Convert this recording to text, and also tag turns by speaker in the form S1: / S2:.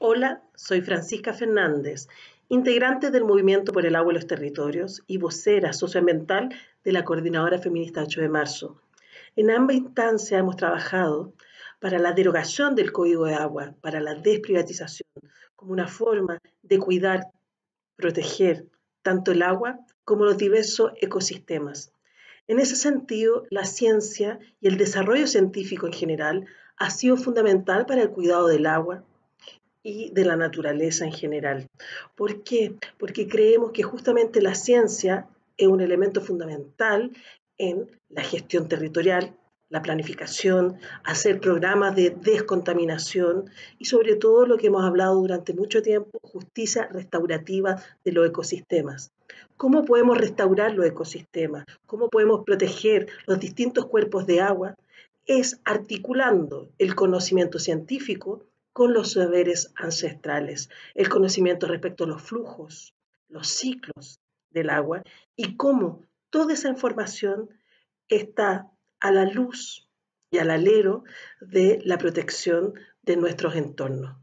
S1: Hola, soy Francisca Fernández, integrante del Movimiento por el Agua y los Territorios y vocera socioambiental de la Coordinadora Feminista 8 de Marzo. En ambas instancias hemos trabajado para la derogación del Código de Agua, para la desprivatización, como una forma de cuidar, proteger tanto el agua como los diversos ecosistemas. En ese sentido, la ciencia y el desarrollo científico en general ha sido fundamental para el cuidado del agua, y de la naturaleza en general. ¿Por qué? Porque creemos que justamente la ciencia es un elemento fundamental en la gestión territorial, la planificación, hacer programas de descontaminación y sobre todo lo que hemos hablado durante mucho tiempo, justicia restaurativa de los ecosistemas. ¿Cómo podemos restaurar los ecosistemas? ¿Cómo podemos proteger los distintos cuerpos de agua? Es articulando el conocimiento científico con los saberes ancestrales, el conocimiento respecto a los flujos, los ciclos del agua y cómo toda esa información está a la luz y al alero de la protección de nuestros entornos.